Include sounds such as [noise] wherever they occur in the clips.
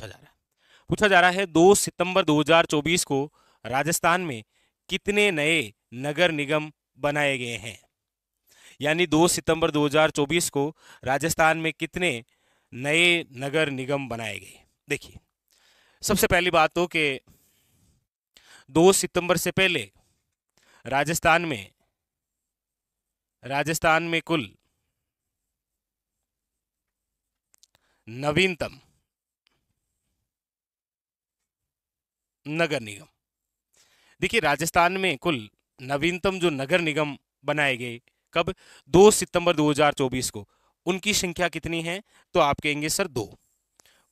पूछा जा रहा है पूछा जा रहा है 2 सितंबर 2024 को राजस्थान में कितने नए नगर निगम बनाए गए हैं यानी 2 सितंबर 2024 को राजस्थान में कितने नए नगर निगम बनाए गए देखिए सबसे पहली बात तो कि 2 सितंबर से पहले राजस्थान में राजस्थान में कुल नवीनतम नगर निगम देखिए राजस्थान में कुल नवीनतम जो नगर निगम बनाए गए कब 2 सितंबर 2024 को उनकी संख्या कितनी है तो आप कहेंगे सर दो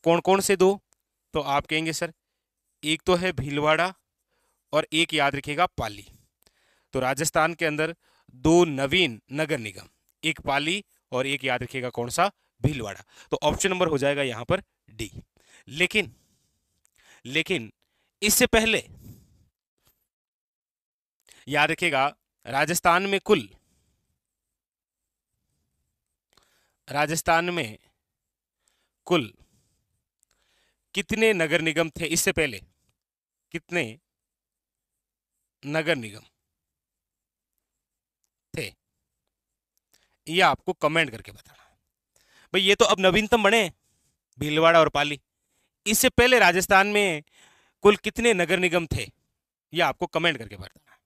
कौन कौन से दो तो आप कहेंगे सर एक तो है भीलवाड़ा और एक याद रखिएगा पाली तो राजस्थान के अंदर दो नवीन नगर निगम एक पाली और एक याद रखिएगा कौन सा भीलवाड़ा तो ऑप्शन नंबर हो जाएगा यहाँ पर डी लेकिन लेकिन इससे पहले याद रखिएगा राजस्थान में कुल राजस्थान में कुल कितने नगर निगम थे इससे पहले कितने नगर निगम थे ये आपको कमेंट करके बताना भाई ये तो अब नवीनतम बने भीलवाड़ा और पाली इससे पहले राजस्थान में कुल कितने नगर निगम थे ये आपको कमेंट करके बताना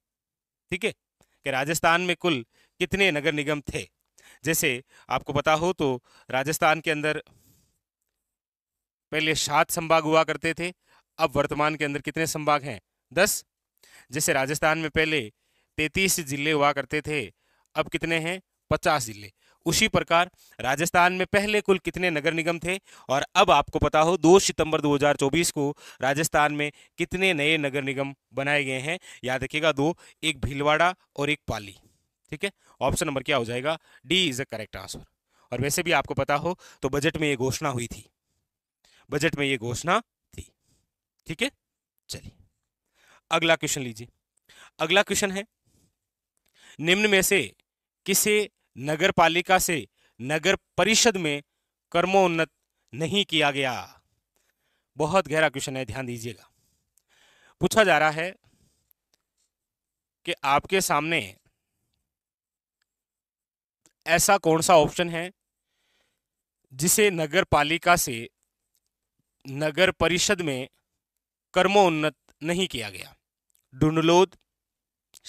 ठीक है कि राजस्थान में कुल कितने नगर निगम थे जैसे आपको पता हो तो राजस्थान के अंदर पहले सात संभाग हुआ करते थे अब वर्तमान के अंदर कितने संभाग हैं दस जैसे राजस्थान में पहले तैतीस जिले हुआ करते थे अब कितने हैं पचास जिले उसी प्रकार राजस्थान में पहले कुल कितने नगर निगम थे और अब आपको पता हो 2 सितंबर 2024 को राजस्थान में कितने नए नगर निगम बनाए गए हैं याद रखिएगा दो एक भीलवाड़ा और एक पाली ठीक है ऑप्शन नंबर क्या हो जाएगा D is a correct answer और वैसे भी आपको पता हो तो बजट में ये घोषणा हुई थी बजट में ये घोषणा थी ठीक है चलिए अगला क्वेश्चन लीजिए अगला क्वेश्चन है निम्न में से किसे नगर पालिका से नगर परिषद में कर्मोन्नत नहीं किया गया बहुत गहरा क्वेश्चन है ध्यान दीजिएगा पूछा जा रहा है कि आपके सामने ऐसा कौन सा ऑप्शन है जिसे नगर पालिका से नगर परिषद में कर्मोन्नत नहीं किया गया डुंडलोद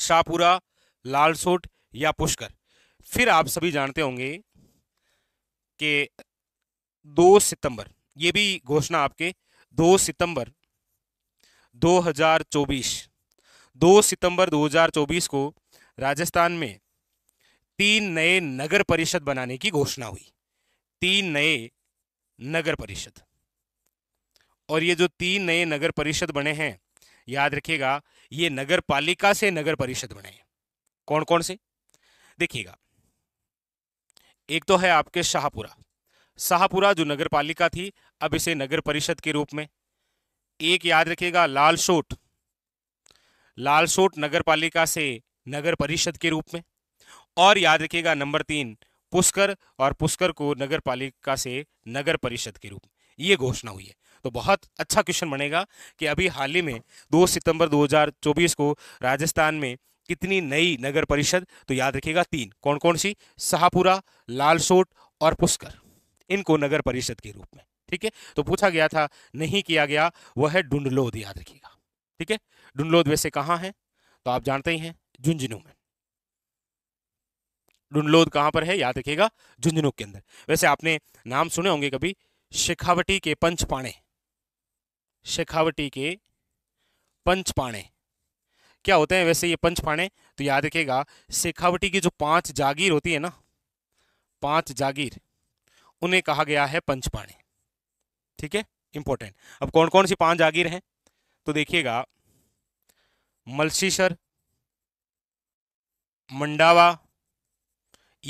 शाहपुरा लालसोट या पुष्कर फिर आप सभी जानते होंगे कि दो सितंबर ये भी घोषणा आपके दो सितंबर 2024 दो सितंबर 2024 को राजस्थान में तीन नए नगर परिषद बनाने की घोषणा हुई तीन नए नगर परिषद और ये जो तीन नए नगर परिषद बने हैं याद रखिएगा ये नगर पालिका से नगर परिषद बने हैं कौन कौन से देखिएगा एक तो है आपके शाहपुरा शाहपुरा जो नगर पालिका थी अब इसे नगर परिषद के रूप में एक याद रखिएगा लाल शोट नगर पालिका से नगर परिषद के रूप में और याद रखिएगा नंबर तीन पुष्कर और पुष्कर को नगर पालिका से नगर परिषद के रूप में ये घोषणा हुई है तो बहुत अच्छा क्वेश्चन बनेगा कि अभी हाल ही में 2 सितंबर 2024 को राजस्थान में कितनी नई नगर परिषद तो याद रखिएगा तीन कौन कौन सी शाहपुरा लालसोट और पुष्कर इनको नगर परिषद के रूप में ठीक है तो पूछा गया था नहीं किया गया वह है डुंडलोद याद रखिएगा ठीक है डुंडलोद वैसे कहाँ है तो आप जानते ही हैं झुंझुनू में डुंडलोद कहाँ पर है याद रखिएगा झुंझुनू के अंदर वैसे आपने नाम सुने होंगे कभी शेखावटी के पंचपाणे शेखावटी के पंचपाणे क्या होते हैं वैसे ये पंच तो याद रखेगा शेखावटी की जो पांच जागीर होती है ना पांच जागीर उन्हें कहा गया है पंच ठीक है इंपॉर्टेंट अब कौन कौन सी पांच जागीर हैं तो देखिएगा मलसीसर मंडावा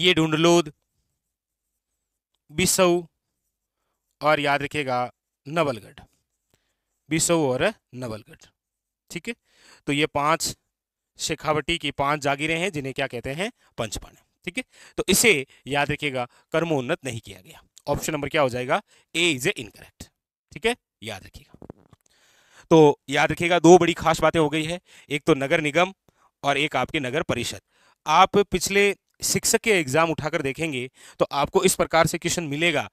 ये ढूंढलोद बिसऊ और याद रखिएगा नवलगढ़ बिसऊ और नवलगढ़ ठीक है तो ये पांच शेखावटी की पांच जागीरें हैं जिन्हें क्या कहते हैं पंचपण ठीक है तो इसे याद रखिएगा कर्मोन्नत नहीं किया गया ऑप्शन नंबर क्या हो जाएगा ए इज ए इनकरेक्ट ठीक है याद रखिएगा तो याद रखिएगा दो बड़ी खास बातें हो गई है एक तो नगर निगम और एक आपके नगर परिषद आप पिछले शिक्षक के एग्जाम उठाकर देखेंगे तो आपको इस प्रकार से क्वेश्चन मिलेगा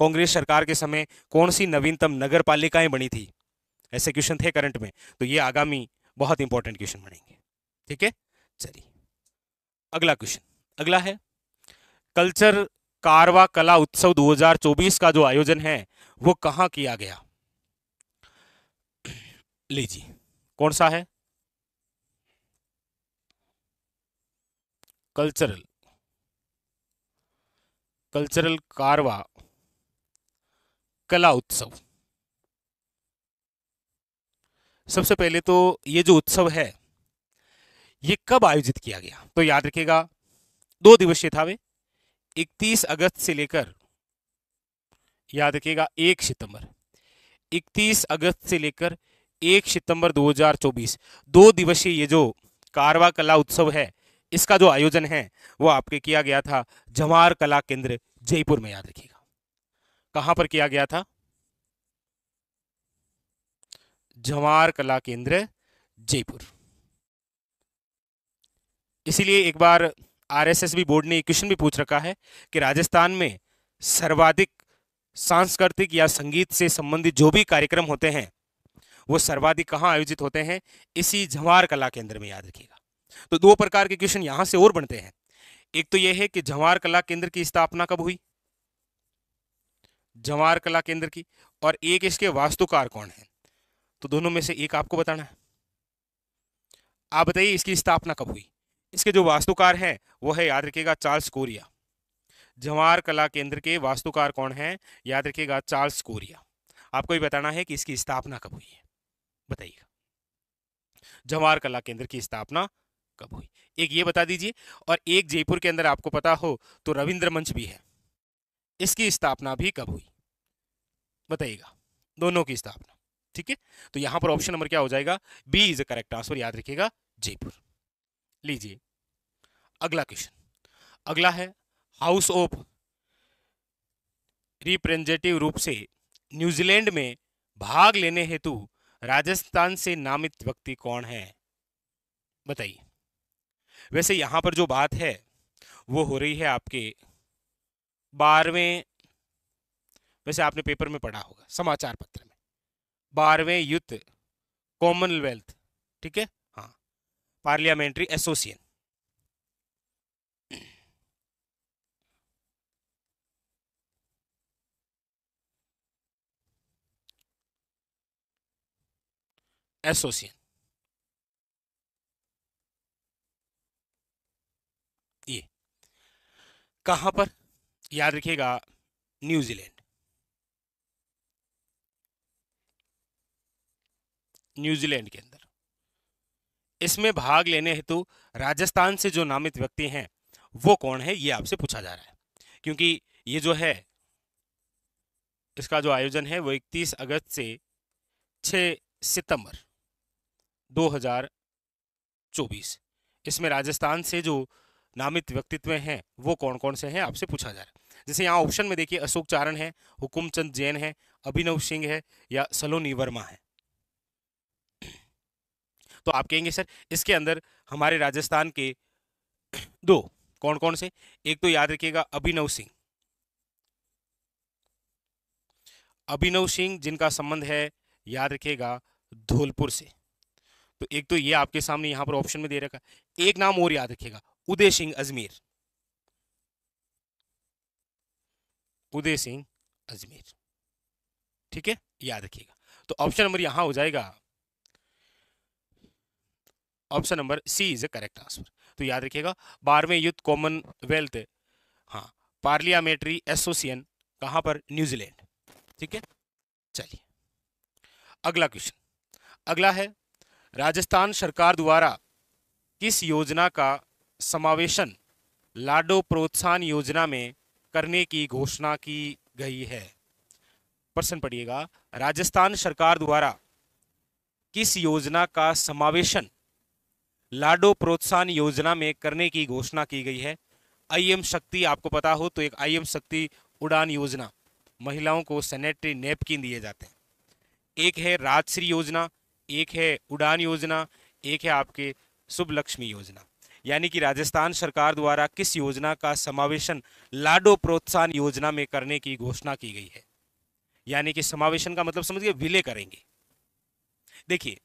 कांग्रेस सरकार के समय कौन सी नवीनतम नगर पालिकाएं बनी थी ऐसे क्वेश्चन थे करंट में तो ये आगामी बहुत इंपॉर्टेंट क्वेश्चन बनेंगे ठीक है चलिए अगला क्वेश्चन अगला है कल्चर कारवा कला उत्सव 2024 का जो आयोजन है वो कहाँ किया गया लीजिए कौन सा है कल्चरल कल्चरल कारवा कला उत्सव सबसे पहले तो ये जो उत्सव है ये कब आयोजित किया गया तो याद रखिएगा दो दिवसीय था वे 31 अगस्त से लेकर याद रखिएगा एक सितंबर 31 अगस्त से लेकर एक सितंबर 2024 दो दिवसीय ये जो कारवा कला उत्सव है इसका जो आयोजन है वो आपके किया गया था जमार कला केंद्र जयपुर में याद रखिएगा कहाँ पर किया गया था जवार कला केंद्र जयपुर इसीलिए एक बार आरएसएस भी बोर्ड ने क्वेश्चन भी पूछ रखा है कि राजस्थान में सर्वाधिक सांस्कृतिक या संगीत से संबंधित जो भी कार्यक्रम होते हैं वो सर्वाधिक कहाँ आयोजित होते हैं इसी झंवार कला केंद्र में याद रखिएगा तो दो प्रकार के क्वेश्चन यहाँ से और बनते हैं एक तो यह है कि झंवार कला केंद्र की स्थापना कब हुई झंवार कला केंद्र की और एक इसके वास्तुकार कौन है तो दोनों में से एक आपको बताना है आप बताइए इसकी स्थापना कब हुई इसके जो वास्तुकार हैं वो है याद रखिएगा चार्ल्स कोरिया जवाहर कला केंद्र के वास्तुकार कौन है याद रखिएगा चार्ल्स कोरिया आपको ये बताना है कि इसकी स्थापना कब हुई है बताइएगा जवाहर कला केंद्र की स्थापना कब हुई एक ये बता दीजिए और एक जयपुर के अंदर आपको पता हो तो रविंद्र मंच भी है इसकी स्थापना भी कब हुई बताइएगा दोनों की स्थापना ठीक है तो यहां पर ऑप्शन नंबर क्या हो जाएगा B is a correct answer याद रखिएगा जयपुर लीजिए अगला क्वेश्चन अगला है हाउस ऑफ रिप्रेजेंटेटिव रूप से न्यूजीलैंड में भाग लेने हेतु राजस्थान से नामित व्यक्ति कौन है बताइए वैसे यहां पर जो बात है वो हो रही है आपके बारहवें वैसे आपने पेपर में पढ़ा होगा समाचार पत्र में बारहवें युद्ध कॉमनवेल्थ ठीक है हाँ पार्लियामेंट्री एसोसिएशन एसोसिएशन ये कहां पर याद रखिएगा न्यूजीलैंड न्यूजीलैंड के अंदर इसमें भाग लेने हेतु राजस्थान से जो नामित व्यक्ति हैं वो कौन है ये आपसे पूछा जा रहा है क्योंकि ये जो है इसका जो आयोजन है वो इकतीस अगस्त से 6 सितंबर 2024 इसमें राजस्थान से जो नामित व्यक्तित्व हैं वो कौन कौन से हैं आपसे पूछा जा रहा है जैसे यहाँ ऑप्शन में देखिए अशोक चारण है हुकुमचंद जैन है अभिनव सिंह है या सलोनी वर्मा है तो आप कहेंगे सर इसके अंदर हमारे राजस्थान के [clears throat] दो कौन कौन से एक तो याद रखिएगा अभिनव सिंह अभिनव सिंह जिनका संबंध है याद रखिएगा धौलपुर से तो एक तो ये आपके सामने यहां पर ऑप्शन में दे रखा एक नाम और याद रखिएगा उदय सिंह अजमेर उदय सिंह अजमेर ठीक है याद रखिएगा तो ऑप्शन नंबर यहां हो जाएगा option number C is a correct answer तो याद रखिएगा बारहवें युद्ध कॉमनवेल्थ हाँ पार्लियामेंट्री एसोसिएशन कहाँ पर न्यूजीलैंड ठीक है चलिए अगला क्वेश्चन अगला है राजस्थान सरकार द्वारा किस योजना का समावेशन लाडो प्रोत्साहन योजना में करने की घोषणा की गई है प्रश्न पढ़िएगा राजस्थान सरकार द्वारा किस योजना का समावेशन लाडो प्रोत्साहन योजना में करने की घोषणा की गई है आईएम शक्ति आपको पता हो तो एक आईएम शक्ति उड़ान योजना महिलाओं को सैनिटरी नेपकिन दिए जाते हैं एक है राजश्री योजना एक है उड़ान योजना एक है आपके शुभ लक्ष्मी योजना यानी कि राजस्थान सरकार द्वारा किस योजना का समावेशन लाडो प्रोत्साहन योजना में करने की घोषणा की गई है यानी कि समावेशन का मतलब समझिए विलय करेंगे देखिए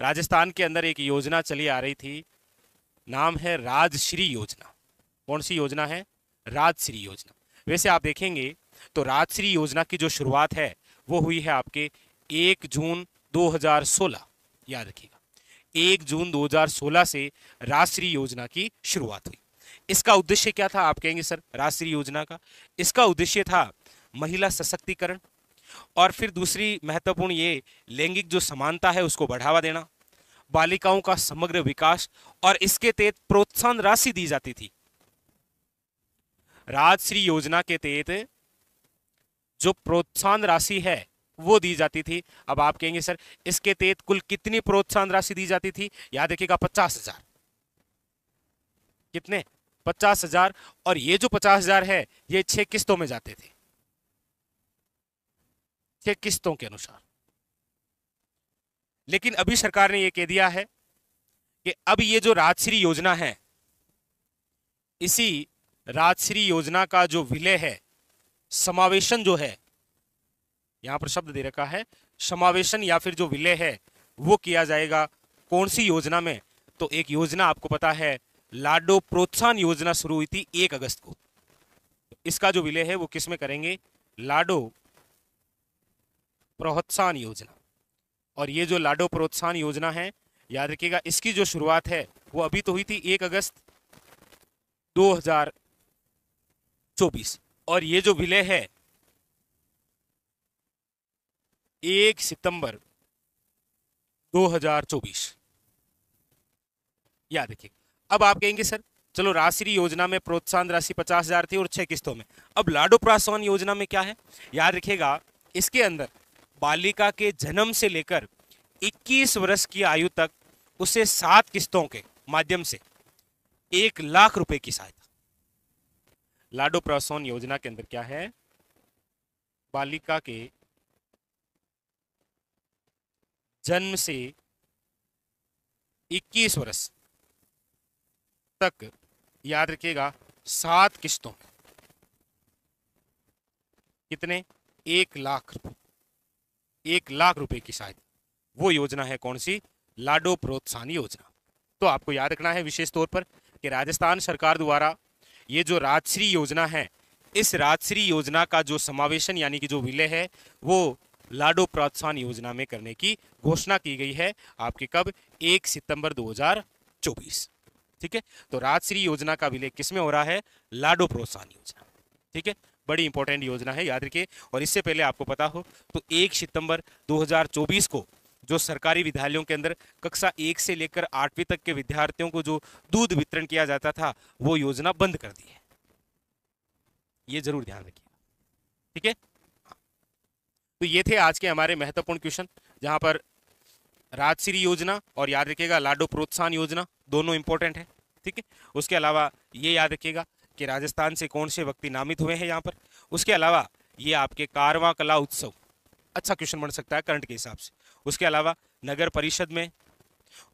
राजस्थान के अंदर एक योजना चली आ रही थी नाम है राजश्री योजना कौन सी योजना है राजश्री योजना वैसे आप देखेंगे तो राजश्री योजना की जो शुरुआत है वो हुई है आपके एक जून 2016 याद रखिएगा एक जून 2016 से राजश्री योजना की शुरुआत हुई इसका उद्देश्य क्या था आप कहेंगे सर राष्ट्रीय योजना का इसका उद्देश्य था महिला सशक्तिकरण और फिर दूसरी महत्वपूर्ण ये लैंगिक जो समानता है उसको बढ़ावा देना बालिकाओं का समग्र विकास और इसके तहत प्रोत्साहन राशि दी जाती थी राजश्री योजना के तहत जो प्रोत्साहन राशि है वो दी जाती थी अब आप कहेंगे सर इसके तहत कुल कितनी प्रोत्साहन राशि दी जाती थी याद रखिएगा पचास हजार कितने पचास हजार और ये जो पचास हजार है ये छह किस्तों में जाते थे के किस्तों के अनुसार लेकिन अभी सरकार ने यह कह दिया है कि अब ये जो राजश्री योजना है इसी राजश्री योजना का जो विलय है समावेशन जो है यहां पर शब्द दे रखा है समावेशन या फिर जो विलय है वो किया जाएगा कौन सी योजना में तो एक योजना आपको पता है लाडो प्रोत्साहन योजना शुरू हुई थी एक अगस्त को इसका जो विलय है वो किसमें करेंगे लाडो प्रोत्साहन योजना और ये जो लाडो प्रोत्साहन योजना है याद रखिएगा इसकी जो शुरुआत है वो अभी तो हुई थी एक अगस्त 2024 और ये जो विलय है एक सितंबर 2024 याद रखिए अब आप कहेंगे सर चलो राशि योजना में प्रोत्साहन राशि पचास हजार थी और छह किस्तों में अब लाडो प्रोत्साहन योजना में क्या है याद रखिएगा इसके अंदर बालिका के जन्म से लेकर 21 वर्ष की आयु तक उसे सात किस्तों के माध्यम से एक लाख रुपए की सहायता लाडो प्रसोन योजना के अंदर क्या है बालिका के जन्म से 21 वर्ष तक याद रखिएगा सात किस्तों कितने एक लाख रुपए एक लाख रुपए की सहायता वो योजना है कौन सी लाडो प्रोत्साहन योजना तो आपको याद रखना है विशेष तौर पर कि राजस्थान सरकार द्वारा ये जो राजश्री योजना है इस राजश्री योजना का जो समावेशन यानी कि जो विलय है वो लाडो प्रोत्साहन योजना में करने की घोषणा की गई है आपके कब एक सितंबर 2024 ठीक है तो राजश्री योजना का विलय किसमें हो रहा है लाडो प्रोत्साहन योजना ठीक है बड़ी इंपॉर्टेंट योजना है याद रखिए और इससे पहले आपको पता हो तो एक सितंबर 2024 को जो सरकारी विद्यालयों के अंदर कक्षा एक से लेकर आठवीं तक के विद्यार्थियों को जो दूध वितरण किया जाता था वो योजना बंद कर दी है ये जरूर ध्यान रखिए ठीक है तो ये थे आज के हमारे महत्वपूर्ण क्वेश्चन जहां पर राजश्री योजना और याद रखिएगा लाडो प्रोत्साहन योजना दोनों इंपॉर्टेंट है ठीक है उसके अलावा ये याद रखिएगा कि राजस्थान से कौन से व्यक्ति नामित हुए हैं यहाँ पर उसके अलावा ये आपके कारवा कला उत्सव अच्छा क्वेश्चन बन सकता है करंट के हिसाब से उसके अलावा नगर परिषद में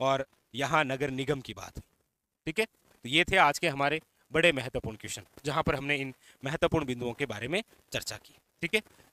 और यहाँ नगर निगम की बात ठीक है तो ये थे आज के हमारे बड़े महत्वपूर्ण क्वेश्चन जहाँ पर हमने इन महत्वपूर्ण बिंदुओं के बारे में चर्चा की ठीक है